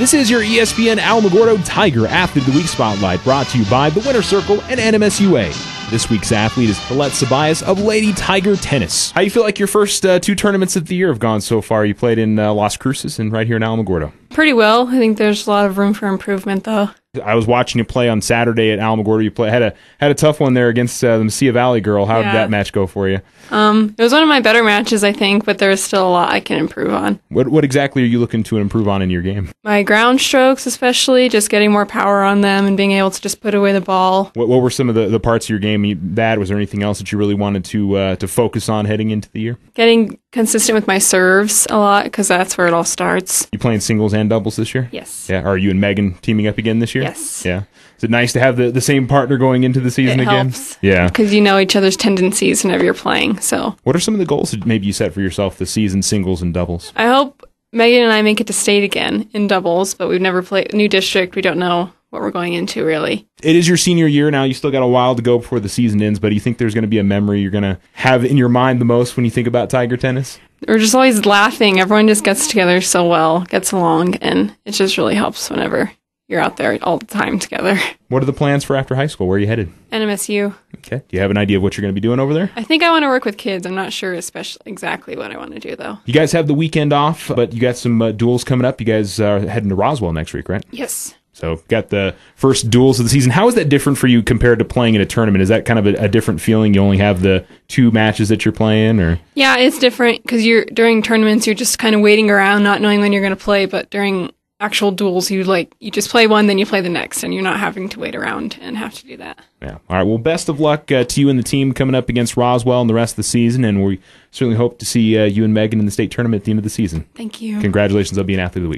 This is your ESPN Alamogordo Tiger Athlete of the Week Spotlight, brought to you by The Winter Circle and NMSUA. This week's athlete is Colette Sabias of Lady Tiger Tennis. How you feel like your first uh, two tournaments of the year have gone so far? You played in uh, Las Cruces and right here in Alamogordo. Pretty well. I think there's a lot of room for improvement, though. I was watching you play on Saturday at Alamogordo. You play had a had a tough one there against uh, the Mesilla Valley girl. How yeah. did that match go for you? Um, it was one of my better matches, I think, but there was still a lot I can improve on. What what exactly are you looking to improve on in your game? My ground strokes, especially, just getting more power on them and being able to just put away the ball. What what were some of the, the parts of your game you, bad? Was there anything else that you really wanted to uh, to focus on heading into the year? Getting consistent with my serves a lot because that's where it all starts. You playing singles and doubles this year? Yes. Yeah. Are you and Megan teaming up again this year? year? Yes. Yeah. Is it nice to have the, the same partner going into the season it again? Helps. Yeah. Because you know each other's tendencies whenever you're playing. So. What are some of the goals that maybe you set for yourself this season, singles and doubles? I hope Megan and I make it to state again in doubles, but we've never played new district. We don't know what we're going into really. It is your senior year now. You still got a while to go before the season ends, but do you think there's going to be a memory you're going to have in your mind the most when you think about Tiger tennis? We're just always laughing. Everyone just gets together so well, gets along, and it just really helps whenever you're out there all the time together. What are the plans for after high school? Where are you headed? NMSU. Okay. Do you have an idea of what you're going to be doing over there? I think I want to work with kids. I'm not sure especially exactly what I want to do though. You guys have the weekend off, but you got some uh, duels coming up. You guys are heading to Roswell next week, right? Yes. So got the first duels of the season. How is that different for you compared to playing in a tournament? Is that kind of a, a different feeling? You only have the two matches that you're playing, or yeah, it's different because you're during tournaments you're just kind of waiting around, not knowing when you're going to play. But during actual duels you like you just play one then you play the next and you're not having to wait around and have to do that yeah all right well best of luck uh, to you and the team coming up against roswell and the rest of the season and we certainly hope to see uh, you and megan in the state tournament at the end of the season thank you congratulations on being athlete of the week